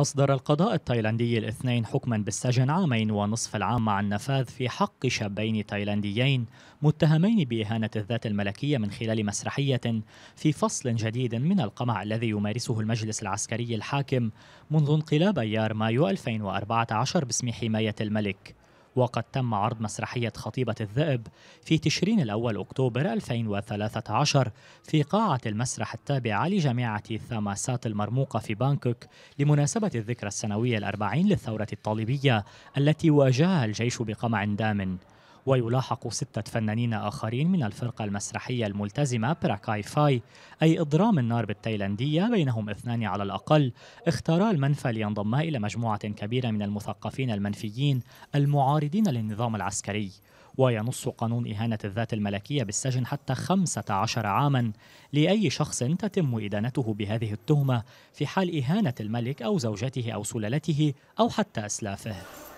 أصدر القضاء التايلاندي الاثنين حكما بالسجن عامين ونصف العام مع النفاذ في حق شابين تايلانديين متهمين بإهانة الذات الملكية من خلال مسرحية في فصل جديد من القمع الذي يمارسه المجلس العسكري الحاكم منذ انقلاب أيار مايو 2014 باسم حماية الملك وقد تم عرض مسرحية خطيبة الذئب في تشرين الأول أكتوبر 2013 في قاعة المسرح التابعة لجامعة ثاماسات المرموقة في بانكوك لمناسبة الذكرى السنوية الأربعين للثورة الطالبية التي واجهها الجيش بقمع دام ويلاحق ستة فنانين آخرين من الفرقة المسرحية الملتزمة براكاي فاي أي إضرام النار بالتايلاندية بينهم اثنان على الأقل اختارا المنفى لينضما إلى مجموعة كبيرة من المثقفين المنفيين المعارضين للنظام العسكري وينص قانون إهانة الذات الملكية بالسجن حتى 15 عاما لأي شخص تتم إدانته بهذه التهمة في حال إهانة الملك أو زوجته أو سلالته أو حتى أسلافه